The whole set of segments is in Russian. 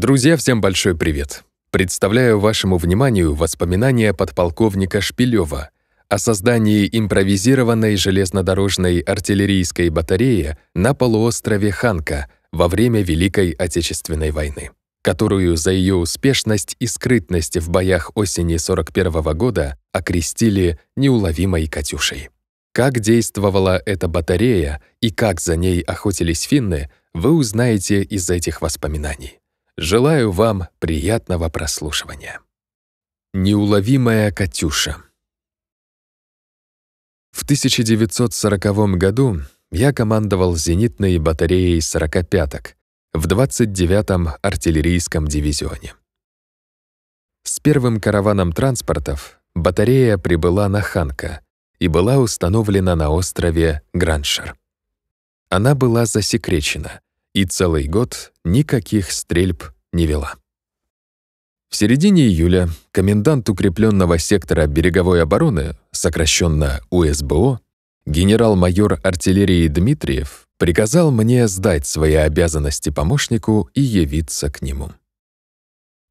Друзья, всем большой привет! Представляю вашему вниманию воспоминания подполковника Шпилева о создании импровизированной железнодорожной артиллерийской батареи на полуострове Ханка во время Великой Отечественной войны, которую за ее успешность и скрытность в боях осени 41 года окрестили неуловимой «Катюшей». Как действовала эта батарея и как за ней охотились финны, вы узнаете из этих воспоминаний. Желаю вам приятного прослушивания. Неуловимая Катюша В 1940 году я командовал зенитной батареей «сорокопяток» в 29-м артиллерийском дивизионе. С первым караваном транспортов батарея прибыла на Ханка и была установлена на острове Граншер. Она была засекречена — и целый год никаких стрельб не вела. В середине июля комендант укрепленного сектора береговой обороны, сокращенно УСБО, генерал-майор артиллерии Дмитриев приказал мне сдать свои обязанности помощнику и явиться к нему.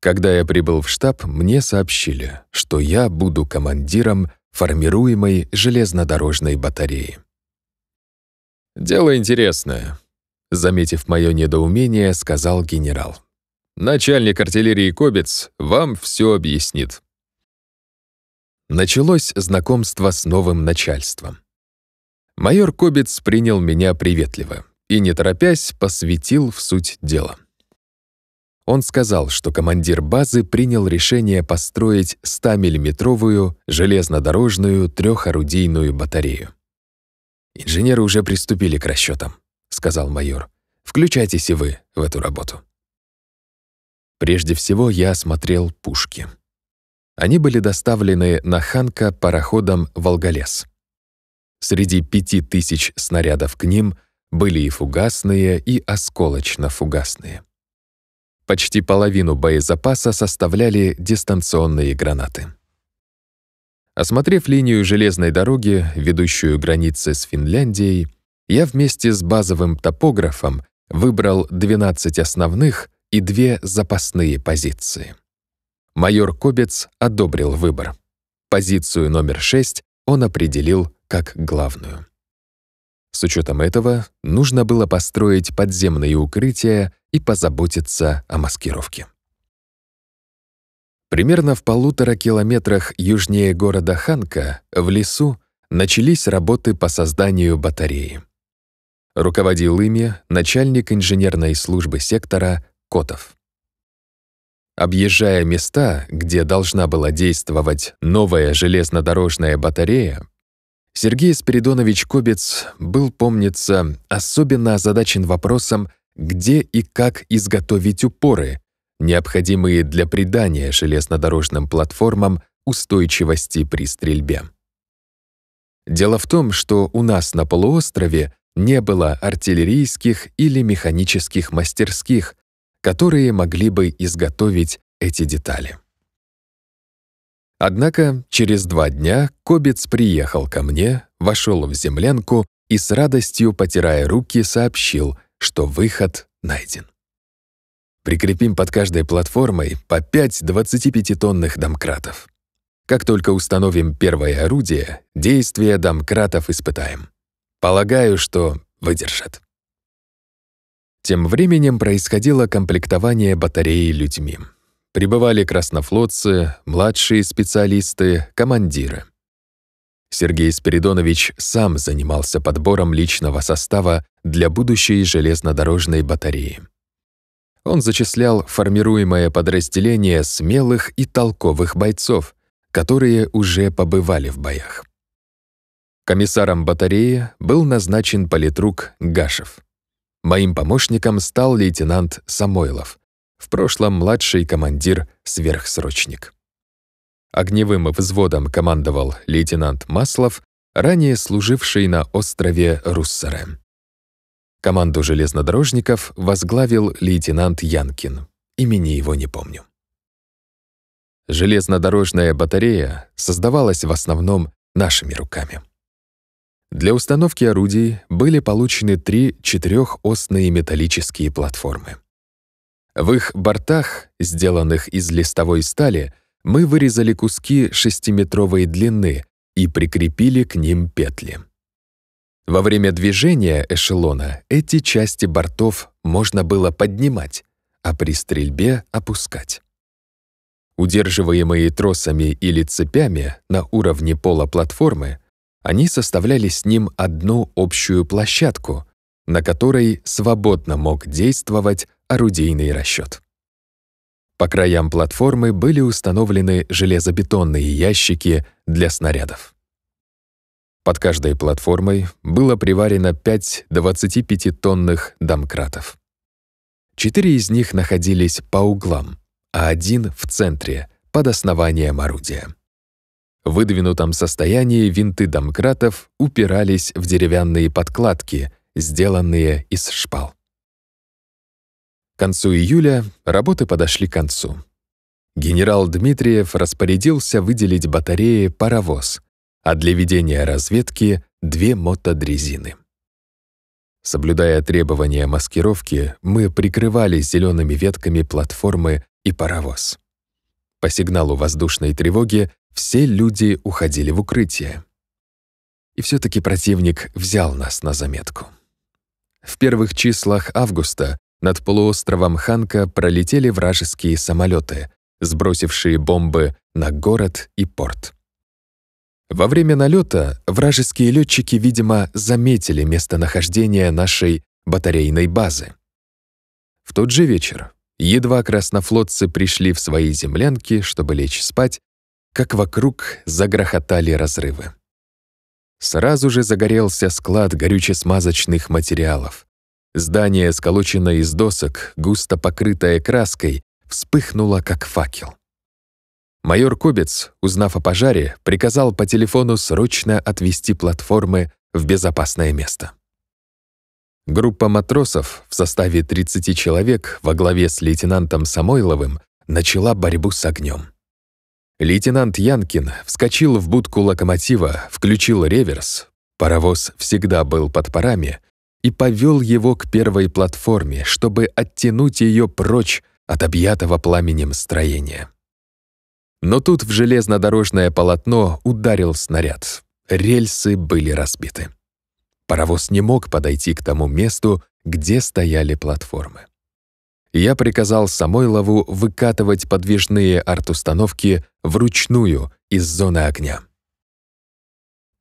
Когда я прибыл в штаб, мне сообщили, что я буду командиром формируемой железнодорожной батареи. Дело интересное. Заметив мое недоумение, сказал генерал. «Начальник артиллерии Кобец вам все объяснит». Началось знакомство с новым начальством. Майор Кобец принял меня приветливо и, не торопясь, посвятил в суть дела. Он сказал, что командир базы принял решение построить 100-миллиметровую железнодорожную трехорудийную батарею. Инженеры уже приступили к расчетам. — сказал майор. «Включайтесь и вы в эту работу». Прежде всего я осмотрел пушки. Они были доставлены на Ханка пароходом «Волголес». Среди пяти тысяч снарядов к ним были и фугасные, и осколочно-фугасные. Почти половину боезапаса составляли дистанционные гранаты. Осмотрев линию железной дороги, ведущую границы с Финляндией, я вместе с базовым топографом выбрал 12 основных и две запасные позиции. Майор Кобец одобрил выбор. Позицию номер 6 он определил как главную. С учетом этого нужно было построить подземные укрытия и позаботиться о маскировке. Примерно в полутора километрах южнее города Ханка, в лесу, начались работы по созданию батареи. Руководил ими начальник инженерной службы сектора Котов. Объезжая места, где должна была действовать новая железнодорожная батарея, Сергей Спиридонович Кобец был, помнится, особенно озадачен вопросом, где и как изготовить упоры, необходимые для придания железнодорожным платформам устойчивости при стрельбе. Дело в том, что у нас на полуострове не было артиллерийских или механических мастерских, которые могли бы изготовить эти детали. Однако через два дня Кобец приехал ко мне, вошел в землянку и с радостью, потирая руки, сообщил, что выход найден. Прикрепим под каждой платформой по 5 25-тонных домкратов. Как только установим первое орудие, действие домкратов испытаем. Полагаю, что выдержат. Тем временем происходило комплектование батареи людьми. Прибывали краснофлотцы, младшие специалисты, командиры. Сергей Спиридонович сам занимался подбором личного состава для будущей железнодорожной батареи. Он зачислял формируемое подразделение смелых и толковых бойцов, которые уже побывали в боях. Комиссаром батареи был назначен политрук Гашев. Моим помощником стал лейтенант Самойлов, в прошлом младший командир-сверхсрочник. Огневым взводом командовал лейтенант Маслов, ранее служивший на острове Руссере. Команду железнодорожников возглавил лейтенант Янкин. Имени его не помню. Железнодорожная батарея создавалась в основном нашими руками. Для установки орудий были получены три четырехосные металлические платформы. В их бортах, сделанных из листовой стали, мы вырезали куски шестиметровой длины и прикрепили к ним петли. Во время движения эшелона эти части бортов можно было поднимать, а при стрельбе опускать. Удерживаемые тросами или цепями на уровне пола платформы они составляли с ним одну общую площадку, на которой свободно мог действовать орудийный расчет. По краям платформы были установлены железобетонные ящики для снарядов. Под каждой платформой было приварено 5 25-тонных домкратов. Четыре из них находились по углам, а один — в центре, под основанием орудия. В выдвинутом состоянии винты домкратов упирались в деревянные подкладки, сделанные из шпал. К концу июля работы подошли к концу. Генерал Дмитриев распорядился выделить батарее паровоз, а для ведения разведки — две мотодрезины. Соблюдая требования маскировки, мы прикрывали зелеными ветками платформы и паровоз. По сигналу воздушной тревоги все люди уходили в укрытие. И все таки противник взял нас на заметку. В первых числах августа над полуостровом Ханка пролетели вражеские самолеты, сбросившие бомбы на город и порт. Во время налета вражеские летчики, видимо, заметили местонахождение нашей батарейной базы. В тот же вечер, едва краснофлотцы пришли в свои землянки, чтобы лечь спать, как вокруг загрохотали разрывы. Сразу же загорелся склад горюче-смазочных материалов. Здание, сколоченное из досок, густо покрытое краской, вспыхнуло, как факел. Майор Кобец, узнав о пожаре, приказал по телефону срочно отвести платформы в безопасное место. Группа матросов в составе 30 человек во главе с лейтенантом Самойловым начала борьбу с огнем. Лейтенант Янкин вскочил в будку локомотива, включил реверс, паровоз всегда был под парами, и повел его к первой платформе, чтобы оттянуть ее прочь от объятого пламенем строения. Но тут в железнодорожное полотно ударил снаряд. Рельсы были разбиты. Паровоз не мог подойти к тому месту, где стояли платформы я приказал Самойлову выкатывать подвижные арт-установки вручную из зоны огня.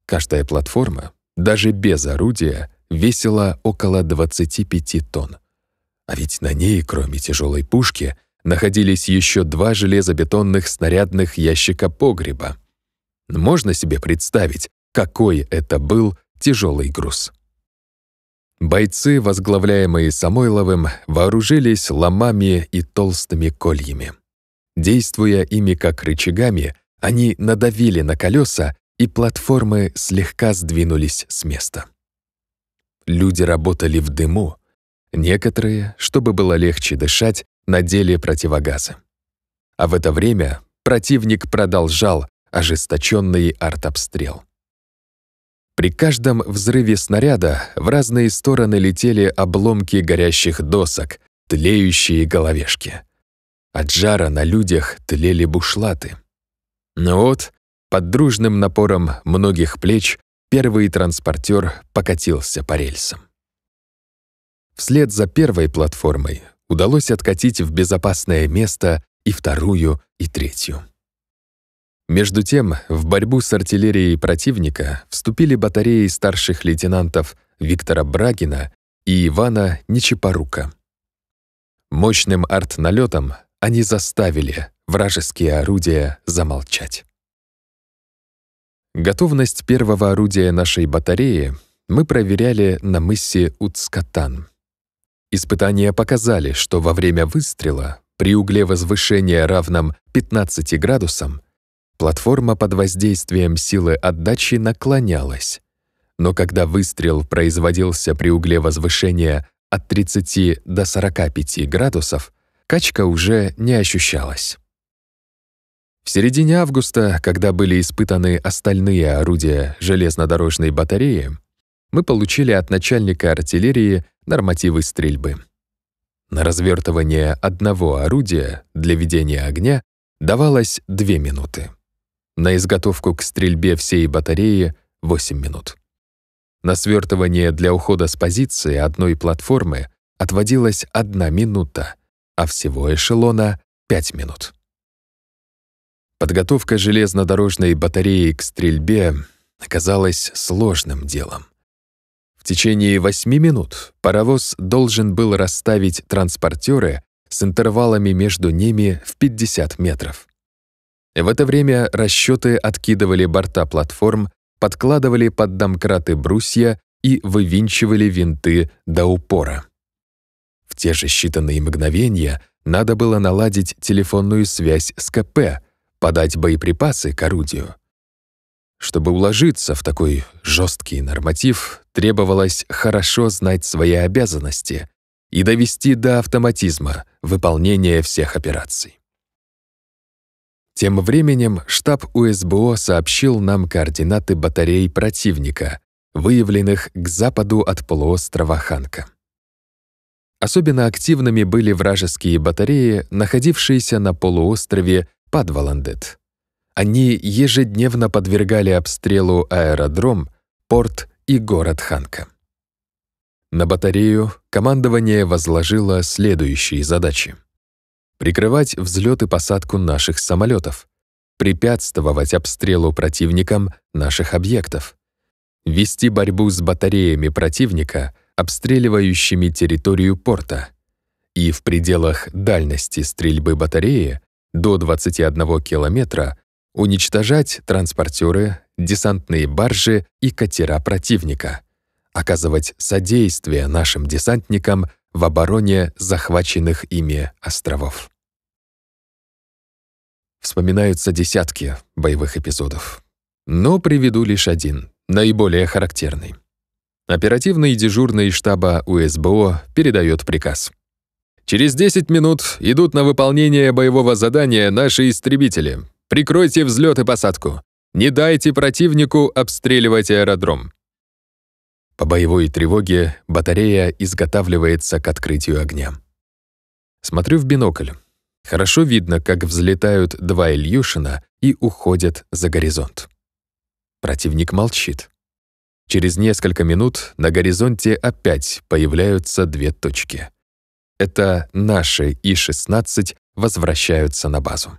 Каждая платформа, даже без орудия, весила около 25 тонн. А ведь на ней, кроме тяжелой пушки, находились еще два железобетонных снарядных ящика погреба. Можно себе представить, какой это был тяжелый груз. Бойцы, возглавляемые Самойловым, вооружились ломами и толстыми кольями. Действуя ими как рычагами, они надавили на колеса, и платформы слегка сдвинулись с места. Люди работали в дыму. Некоторые, чтобы было легче дышать, надели противогазы. А в это время противник продолжал ожесточенный артобстрел. При каждом взрыве снаряда в разные стороны летели обломки горящих досок, тлеющие головешки. От жара на людях тлели бушлаты. Но вот, под дружным напором многих плеч, первый транспортер покатился по рельсам. Вслед за первой платформой удалось откатить в безопасное место и вторую, и третью. Между тем, в борьбу с артиллерией противника вступили батареи старших лейтенантов Виктора Брагина и Ивана Нечипорука. Мощным артналетом они заставили вражеские орудия замолчать. Готовность первого орудия нашей батареи мы проверяли на мысе Уцкатан. Испытания показали, что во время выстрела при угле возвышения равном 15 градусам Платформа под воздействием силы отдачи наклонялась. Но когда выстрел производился при угле возвышения от 30 до 45 градусов, качка уже не ощущалась. В середине августа, когда были испытаны остальные орудия железнодорожной батареи, мы получили от начальника артиллерии нормативы стрельбы. На развертывание одного орудия для ведения огня давалось 2 минуты. На изготовку к стрельбе всей батареи 8 минут. На свертывание для ухода с позиции одной платформы отводилась одна минута, а всего эшелона — 5 минут. Подготовка железнодорожной батареи к стрельбе оказалась сложным делом. В течение 8 минут паровоз должен был расставить транспортеры с интервалами между ними в 50 метров. В это время расчёты откидывали борта платформ, подкладывали под домкраты брусья и вывинчивали винты до упора. В те же считанные мгновения надо было наладить телефонную связь с КП, подать боеприпасы к орудию. Чтобы уложиться в такой жёсткий норматив, требовалось хорошо знать свои обязанности и довести до автоматизма выполнение всех операций. Тем временем штаб УСБО сообщил нам координаты батарей противника, выявленных к западу от полуострова Ханка. Особенно активными были вражеские батареи, находившиеся на полуострове Падваландет. Они ежедневно подвергали обстрелу аэродром, порт и город Ханка. На батарею командование возложило следующие задачи прикрывать взлет и посадку наших самолетов, препятствовать обстрелу противникам наших объектов, вести борьбу с батареями противника, обстреливающими территорию порта, и в пределах дальности стрельбы батареи до 21 километра уничтожать транспортеры, десантные баржи и катера противника, оказывать содействие нашим десантникам в обороне захваченных ими островов. Вспоминаются десятки боевых эпизодов. Но приведу лишь один, наиболее характерный. Оперативный дежурный штаба УСБО передает приказ. «Через 10 минут идут на выполнение боевого задания наши истребители. Прикройте взлет и посадку. Не дайте противнику обстреливать аэродром. По боевой тревоге батарея изготавливается к открытию огня. Смотрю в бинокль. Хорошо видно, как взлетают два Ильюшина и уходят за горизонт. Противник молчит. Через несколько минут на горизонте опять появляются две точки. Это наши И-16 возвращаются на базу.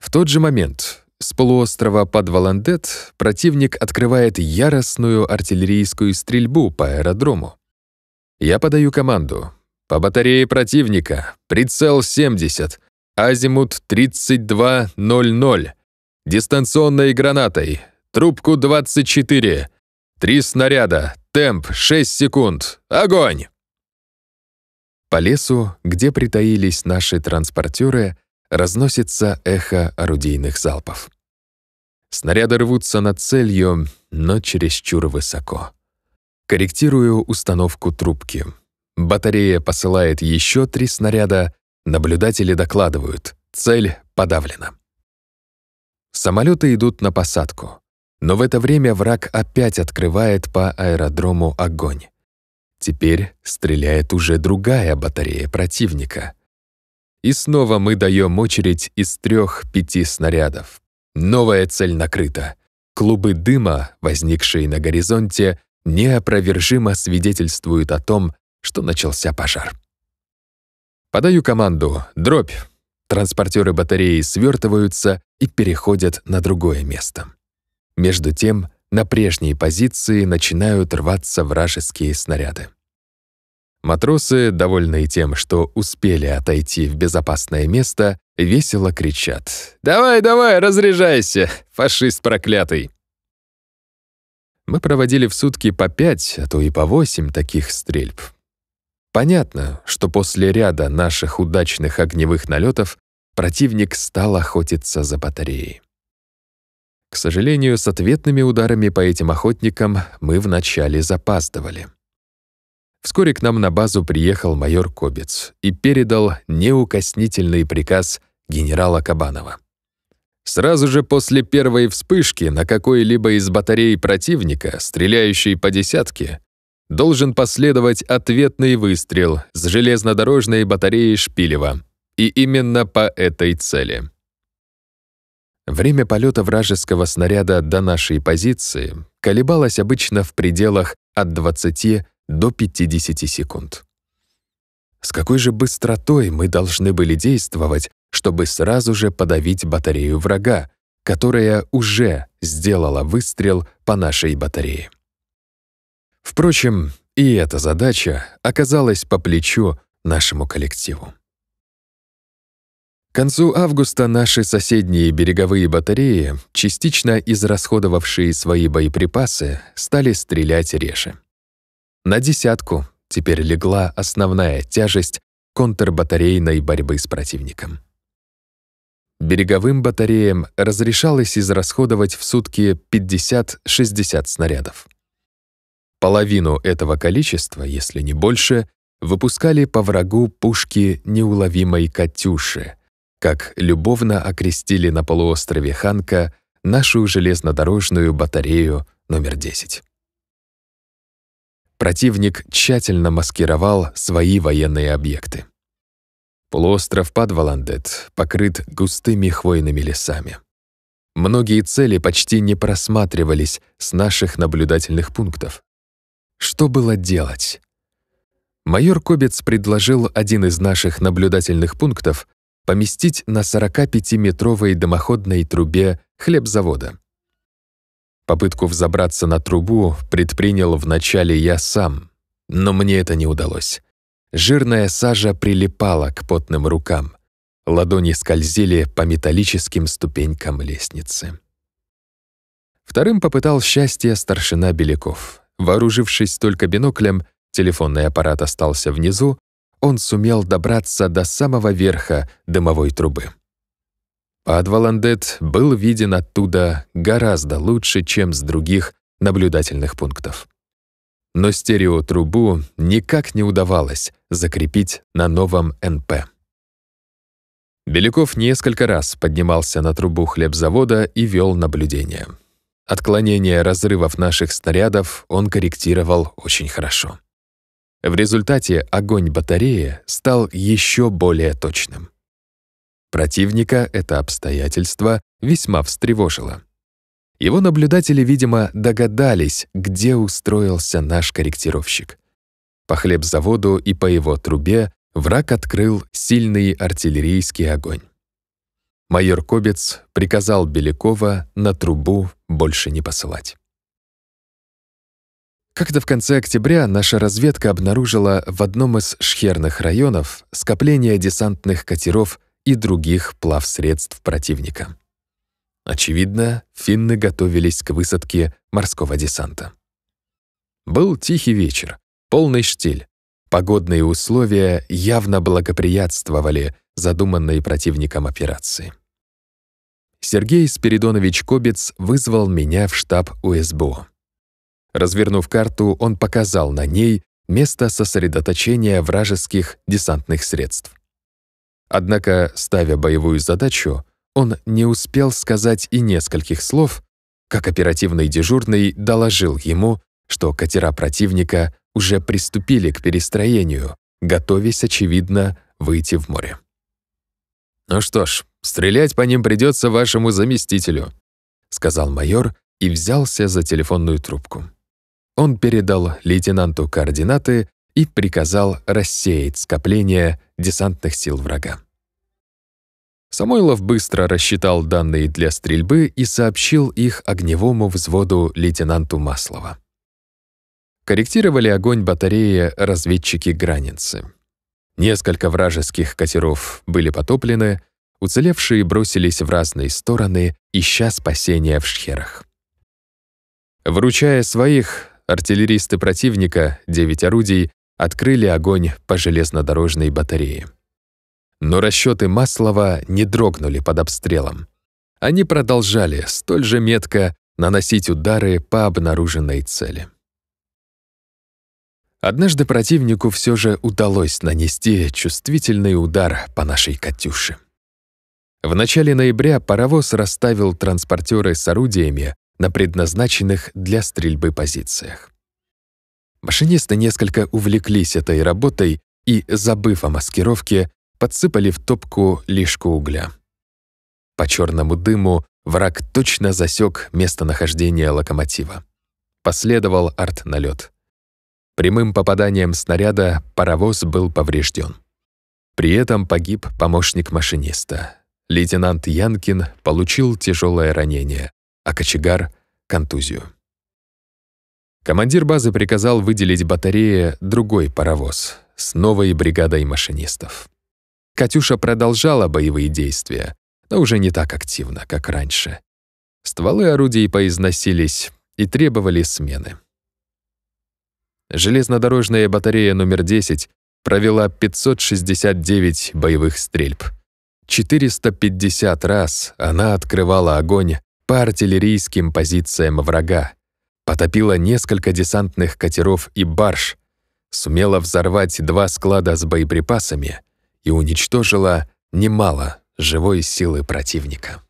В тот же момент с полуострова под Валандет противник открывает яростную артиллерийскую стрельбу по аэродрому. Я подаю команду. По батарее противника. Прицел 70. Азимут 32.00. Дистанционной гранатой. Трубку 24. Три снаряда. Темп 6 секунд. Огонь! По лесу, где притаились наши транспортеры, разносится эхо орудийных залпов. Снаряды рвутся над целью, но чересчур высоко. Корректирую установку трубки. Батарея посылает еще три снаряда, наблюдатели докладывают, цель подавлена. Самолеты идут на посадку, но в это время враг опять открывает по аэродрому огонь. Теперь стреляет уже другая батарея противника — и снова мы даем очередь из трех-пяти снарядов. Новая цель накрыта. Клубы дыма, возникшие на горизонте, неопровержимо свидетельствуют о том, что начался пожар. Подаю команду «Дробь». Транспортеры батареи свертываются и переходят на другое место. Между тем, на прежние позиции начинают рваться вражеские снаряды. Матросы, довольные тем, что успели отойти в безопасное место, весело кричат. «Давай, давай, разряжайся, фашист проклятый!» Мы проводили в сутки по пять, а то и по восемь таких стрельб. Понятно, что после ряда наших удачных огневых налетов противник стал охотиться за батареей. К сожалению, с ответными ударами по этим охотникам мы вначале запаздывали. Вскоре к нам на базу приехал майор Кобец и передал неукоснительный приказ генерала Кабанова. Сразу же после первой вспышки на какой-либо из батарей противника, стреляющей по десятке, должен последовать ответный выстрел с железнодорожной батареи Шпилева. И именно по этой цели. Время полета вражеского снаряда до нашей позиции колебалось обычно в пределах от 20 до 50 секунд. С какой же быстротой мы должны были действовать, чтобы сразу же подавить батарею врага, которая уже сделала выстрел по нашей батарее. Впрочем, и эта задача оказалась по плечу нашему коллективу. К концу августа наши соседние береговые батареи, частично израсходовавшие свои боеприпасы, стали стрелять реже. На десятку теперь легла основная тяжесть контрбатарейной борьбы с противником. Береговым батареям разрешалось израсходовать в сутки 50-60 снарядов. Половину этого количества, если не больше, выпускали по врагу пушки неуловимой «Катюши», как любовно окрестили на полуострове Ханка нашу железнодорожную батарею номер 10 противник тщательно маскировал свои военные объекты. Полуостров Падваландет покрыт густыми хвойными лесами. Многие цели почти не просматривались с наших наблюдательных пунктов. Что было делать? Майор Кобец предложил один из наших наблюдательных пунктов поместить на 45-метровой дымоходной трубе хлебзавода. Попытку взобраться на трубу предпринял вначале я сам, но мне это не удалось. Жирная сажа прилипала к потным рукам. Ладони скользили по металлическим ступенькам лестницы. Вторым попытал счастье старшина Беляков. Вооружившись только биноклем, телефонный аппарат остался внизу, он сумел добраться до самого верха дымовой трубы. Адваландет был виден оттуда гораздо лучше, чем с других наблюдательных пунктов. Но стереотрубу никак не удавалось закрепить на новом НП. Беляков несколько раз поднимался на трубу хлебзавода и вел наблюдение. Отклонение разрывов наших снарядов он корректировал очень хорошо. В результате огонь батареи стал еще более точным. Противника это обстоятельство весьма встревожило. Его наблюдатели, видимо, догадались, где устроился наш корректировщик. По хлебзаводу и по его трубе враг открыл сильный артиллерийский огонь. Майор Кобец приказал Белякова на трубу больше не посылать. Как-то в конце октября наша разведка обнаружила в одном из шхерных районов скопление десантных катеров и других плавсредств противника. Очевидно, финны готовились к высадке морского десанта. Был тихий вечер, полный штиль. Погодные условия явно благоприятствовали задуманной противником операции. Сергей Спиридонович Кобец вызвал меня в штаб УСБО. Развернув карту, он показал на ней место сосредоточения вражеских десантных средств. Однако, ставя боевую задачу, он не успел сказать и нескольких слов, как оперативный дежурный доложил ему, что катера противника уже приступили к перестроению, готовясь, очевидно, выйти в море. «Ну что ж, стрелять по ним придется вашему заместителю», сказал майор и взялся за телефонную трубку. Он передал лейтенанту координаты, и приказал рассеять скопление десантных сил врага. Самойлов быстро рассчитал данные для стрельбы и сообщил их огневому взводу лейтенанту Маслова. Корректировали огонь батареи разведчики граненцы. Несколько вражеских катеров были потоплены, уцелевшие бросились в разные стороны, ища спасения в шхерах. Вручая своих, артиллеристы противника, 9 орудий, открыли огонь по железнодорожной батарее. Но расчеты Маслова не дрогнули под обстрелом. Они продолжали столь же метко наносить удары по обнаруженной цели. Однажды противнику все же удалось нанести чувствительный удар по нашей «Катюше». В начале ноября паровоз расставил транспортеры с орудиями на предназначенных для стрельбы позициях. Машинисты несколько увлеклись этой работой и, забыв о маскировке, подсыпали в топку лишку угля. По черному дыму враг точно засек местонахождение локомотива. Последовал арт-налет. Прямым попаданием снаряда паровоз был поврежден. При этом погиб помощник машиниста. Лейтенант Янкин получил тяжелое ранение, а кочегар — контузию. Командир базы приказал выделить батарее другой паровоз с новой бригадой машинистов. «Катюша» продолжала боевые действия, но уже не так активно, как раньше. Стволы орудий поизносились и требовали смены. Железнодорожная батарея номер 10 провела 569 боевых стрельб. 450 раз она открывала огонь по артиллерийским позициям врага, потопила несколько десантных катеров и барж, сумела взорвать два склада с боеприпасами и уничтожила немало живой силы противника.